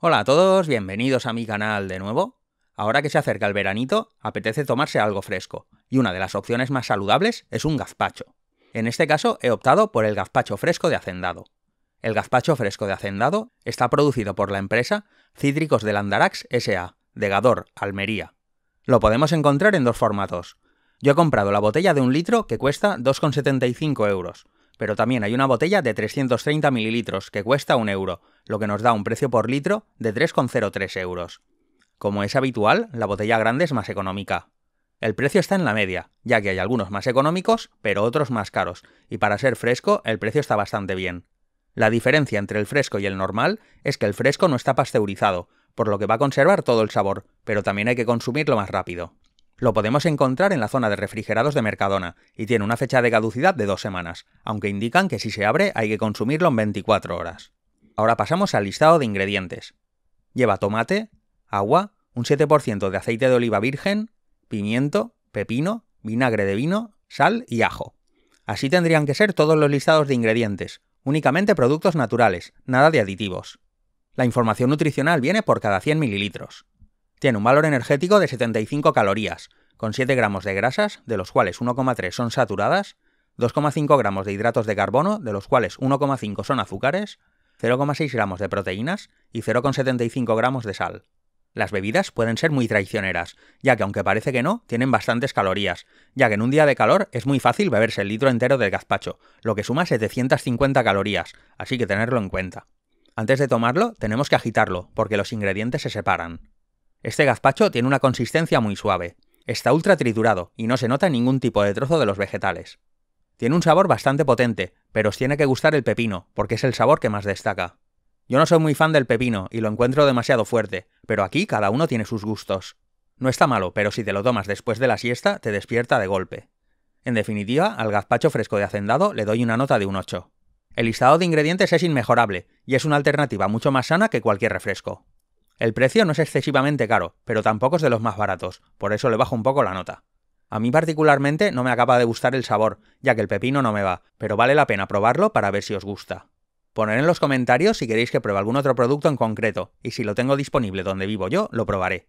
Hola a todos, bienvenidos a mi canal de nuevo. Ahora que se acerca el veranito, apetece tomarse algo fresco, y una de las opciones más saludables es un gazpacho. En este caso he optado por el gazpacho fresco de hacendado. El gazpacho fresco de hacendado está producido por la empresa Cítricos del Andarax S.A., de Gador, Almería. Lo podemos encontrar en dos formatos. Yo he comprado la botella de un litro que cuesta 2,75 euros, pero también hay una botella de 330 mililitros que cuesta un euro, lo que nos da un precio por litro de 3,03 euros. Como es habitual, la botella grande es más económica. El precio está en la media, ya que hay algunos más económicos, pero otros más caros, y para ser fresco, el precio está bastante bien. La diferencia entre el fresco y el normal es que el fresco no está pasteurizado, por lo que va a conservar todo el sabor, pero también hay que consumirlo más rápido. Lo podemos encontrar en la zona de refrigerados de Mercadona y tiene una fecha de caducidad de dos semanas, aunque indican que si se abre hay que consumirlo en 24 horas. Ahora pasamos al listado de ingredientes. Lleva tomate, agua, un 7% de aceite de oliva virgen, pimiento, pepino, vinagre de vino, sal y ajo. Así tendrían que ser todos los listados de ingredientes, únicamente productos naturales, nada de aditivos. La información nutricional viene por cada 100 mililitros. Tiene un valor energético de 75 calorías, con 7 gramos de grasas, de los cuales 1,3 son saturadas, 2,5 gramos de hidratos de carbono, de los cuales 1,5 son azúcares, 0,6 gramos de proteínas y 0,75 gramos de sal. Las bebidas pueden ser muy traicioneras, ya que aunque parece que no, tienen bastantes calorías, ya que en un día de calor es muy fácil beberse el litro entero del gazpacho, lo que suma 750 calorías, así que tenerlo en cuenta. Antes de tomarlo, tenemos que agitarlo, porque los ingredientes se separan. Este gazpacho tiene una consistencia muy suave. Está ultra triturado y no se nota ningún tipo de trozo de los vegetales. Tiene un sabor bastante potente, pero os tiene que gustar el pepino, porque es el sabor que más destaca. Yo no soy muy fan del pepino y lo encuentro demasiado fuerte, pero aquí cada uno tiene sus gustos. No está malo, pero si te lo tomas después de la siesta, te despierta de golpe. En definitiva, al gazpacho fresco de hacendado le doy una nota de un 8. El listado de ingredientes es inmejorable, y es una alternativa mucho más sana que cualquier refresco. El precio no es excesivamente caro, pero tampoco es de los más baratos, por eso le bajo un poco la nota. A mí particularmente no me acaba de gustar el sabor, ya que el pepino no me va, pero vale la pena probarlo para ver si os gusta. Poned en los comentarios si queréis que pruebe algún otro producto en concreto, y si lo tengo disponible donde vivo yo, lo probaré.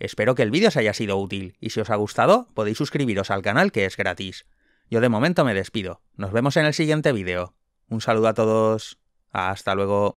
Espero que el vídeo os haya sido útil, y si os ha gustado, podéis suscribiros al canal que es gratis. Yo de momento me despido, nos vemos en el siguiente vídeo. Un saludo a todos, hasta luego.